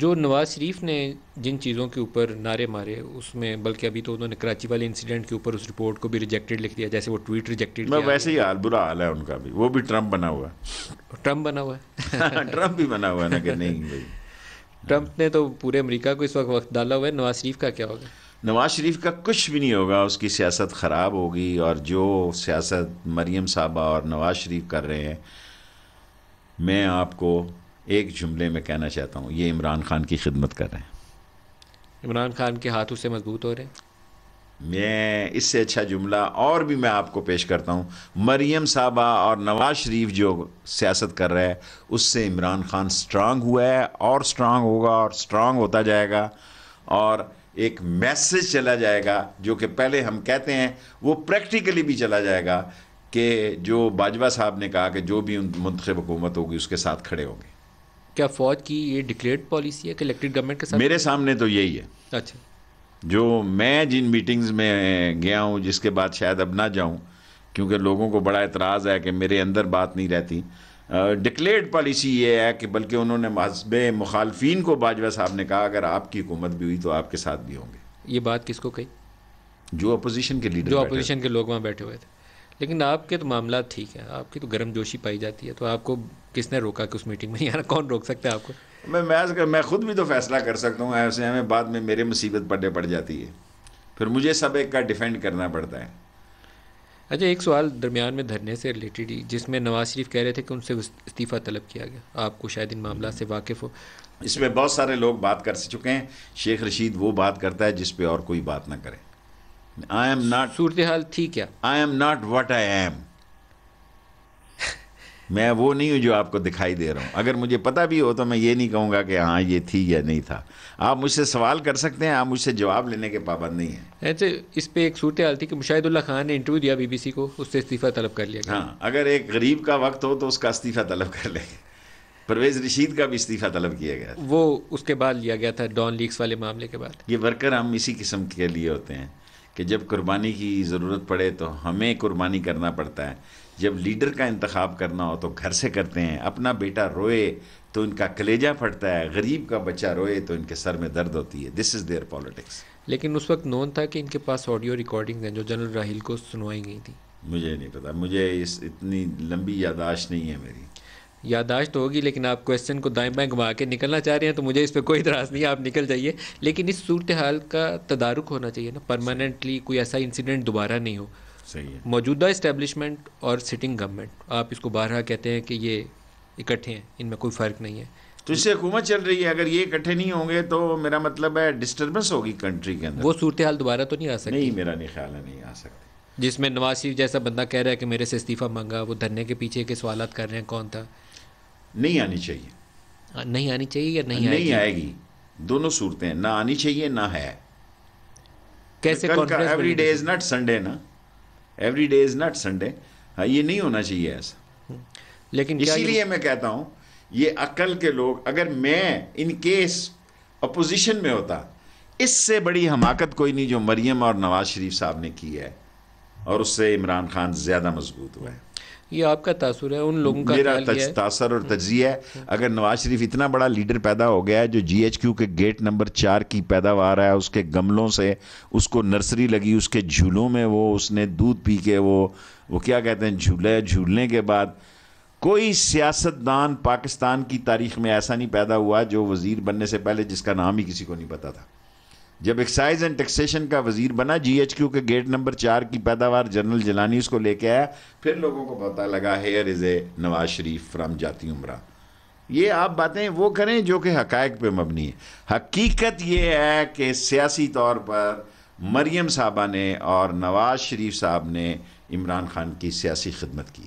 जो नवाज़ शरीफ ने जिन चीज़ों के ऊपर नारे मारे उसमें बल्कि अभी तो उन्होंने कराची वाले इंसिडेंट के ऊपर उस रिपोर्ट को भी रिजेक्टेड लिख दिया जैसे वो ट्वीट रिजेक्टेड मैं वैसे ही हाल बुरा हाल है उनका भी वो भी ट्रम्प बना हुआ ट्रंप बना हुआ है ट्रंप भी बना हुआ है ना कि नहीं भाई ट्रंप ने तो पूरे अमरीका को इस वक्त वक्त डाला हुआ है नवाज़ शरीफ का क्या होगा नवाज़ शरीफ का कुछ भी नहीं होगा उसकी सियासत ख़राब होगी और जो सियासत मरीम साहबा और नवाज़ शरीफ कर रहे हैं मैं आपको एक जुमले में कहना चाहता हूँ ये इमरान खान की खिदमत कर रहे हैं इमरान खान के हाथों से मजबूत हो रहे मैं इससे अच्छा जुमला और भी मैं आपको पेश करता हूँ मरीम साहबा और नवाज शरीफ जो सियासत कर रहा है उससे इमरान खान स्ट्रांग हुआ है और स्ट्रांग होगा और स्ट्रांग होता जाएगा और एक मैसेज चला जाएगा जो कि पहले हम कहते हैं वो प्रैक्टिकली भी चला जाएगा कि जो बाजवा साहब ने कहा कि जो भी उन मुंतब हुकूमत होगी उसके साथ खड़े होंगे क्या फौज की ये डिक्लेयर्ड पॉलिसी है कि इलेक्टेड गवर्नमेंट के साथ मेरे सामने तो यही है अच्छा जो मैं जिन मीटिंग्स में गया हूँ जिसके बाद शायद अब ना जाऊँ क्योंकि लोगों को बड़ा एतराज़ है कि मेरे अंदर बात नहीं रहती डिक्लेयर्ड पॉलिसी ये है कि बल्कि उन्होंने मजहब मुखालफी को बाजवा साहब ने कहा अगर आपकी हुकूमत भी हुई तो आपके साथ भी होंगे ये बात किसको कही जो अपोजिशन के लीडर जो अपोजिशन के लोग वहाँ बैठे हुए थे लेकिन आपके तो मामला ठीक है आपकी तो गर्म जोशी पाई जाती है तो आपको किसने रोका कि उस मीटिंग में आना कौन रोक सकता है आपको मैं मैं मैं खुद भी तो फैसला कर सकता हूँ ऐसे हमें बाद में मेरे मुसीबत पड़ने पड़ जाती है फिर मुझे सब एक का डिफेंड करना पड़ता है अच्छा एक सवाल दरमियान में धरने से रिलेटेड ही जिसमें नवाज शरीफ कह रहे थे कि उनसे इस्तीफ़ा तलब किया गया आपको शायद इन मामला से वाकिफ़ हो इसमें बहुत सारे लोग बात कर चुके हैं शेख रशीद वो बात करता है जिस और कोई बात ना करे आई एम नॉट सूरत हाल थी क्या I am not what I am मैं वो नहीं हूँ जो आपको दिखाई दे रहा हूँ अगर मुझे पता भी हो तो मैं ये नहीं कहूँगा कि हाँ ये थी या नहीं था आप मुझसे सवाल कर सकते हैं आप मुझसे जवाब लेने के पाबंद नहीं हैं ऐसे इस पे एक सूरत हाल थी कि मुशाहिदुल्ला खान ने इंटरव्यू दिया बीबीसी को उससे इस्तीफ़ा तलब कर लिया हाँ अगर एक गरीब का वक्त हो तो उसका इस्तीफ़ा तलब कर लेंगे परवेज रशीद का भी इस्तीफ़ा तलब किया गया वो उसके बाद लिया गया था डॉन लीक्स वाले मामले के बाद ये वर्कर हम इसी किस्म के लिए होते हैं कि जब कुर्बानी की ज़रूरत पड़े तो हमें कुर्बानी करना पड़ता है जब लीडर का इंतखब करना हो तो घर से करते हैं अपना बेटा रोए तो इनका कलेजा फटता है गरीब का बच्चा रोए तो इनके सर में दर्द होती है दिस इज़ देयर पॉलिटिक्स लेकिन उस वक्त नोन था कि इनके पास ऑडियो रिकॉर्डिंग हैं जो जनरल राहिल को सुनवाई गई थी मुझे नहीं पता मुझे इस इतनी लंबी यादाश्त नहीं है मेरी यादाश्त होगी लेकिन आप क्वेश्चन को दाएं बाएं घुमा के निकलना चाह रहे हैं तो मुझे इस पर कोई इतराज़ नहीं आप निकल जाइए लेकिन इस सूरत हाल का तदारुक होना चाहिए ना परमानेंटली कोई ऐसा इंसिडेंट दोबारा नहीं हो सही है मौजूदा इस्टेब्लिशमेंट और सिटिंग गवर्नमेंट आप इसको बारह कहते हैं कि ये इकट्ठे हैं इनमें कोई फ़र्क नहीं है तो इससे हुकूमत चल रही है अगर ये इकट्ठे नहीं होंगे तो मेरा मतलब है डिस्टर्बेंस होगी कंट्री के अंदर वो सूरत हाल दोबारा तो नहीं आ सकती नहीं मेरा नहीं ख्याल है नहीं आ सकती जिसमें नवाज शरीफ जैसा बंदा कह रहा है कि मेरे से इस्तीफ़ा मांगा वो धरने के पीछे के सवाल कर रहे हैं कौन था नहीं आनी चाहिए हाँ, नहीं आनी चाहिए या नहीं नहीं आएगी दोनों सूरतें ना आनी चाहिए ना है कैसे every day is not Sunday ना every day is not Sunday हाँ ये नहीं होना चाहिए ऐसा हम्म। लेकिन इसीलिए मैं कहता हूं ये अकल के लोग अगर मैं इन केस अपोजिशन में होता इससे बड़ी हमाकत कोई नहीं जो मरियम और नवाज शरीफ साहब ने की है और उससे इमरान खान ज़्यादा मजबूत हुआ है ये आपका तासुर है उन लोगों का मेरा तज, तासर और हम्म। तजिया है अगर नवाज शरीफ इतना बड़ा लीडर पैदा हो गया है जो जीएचक्यू के गेट नंबर चार की पैदावार है उसके गमलों से उसको नर्सरी लगी उसके झूलों में वो उसने दूध पी के वो वो क्या कहते हैं झूले झूलने के बाद कोई सियासतदान पाकिस्तान की तारीख में ऐसा नहीं पैदा हुआ जो वज़ीर बनने से पहले जिसका नाम ही किसी को नहीं पता था जब एक्साइज एंड टैक्सेशन का वजीर बना जीएचक्यू के गेट नंबर चार की पैदावार जनरल जलानी उसको लेके आया फिर लोगों को पता लगा here is a Nawaz Sharif from जाती उम्र ये आप बातें वो करें जो कि हक़ पे मबनी है हकीकत ये है कि सियासी तौर पर मरियम साहबा ने और नवाज शरीफ साहब ने इमरान खान की सियासी खिदमत की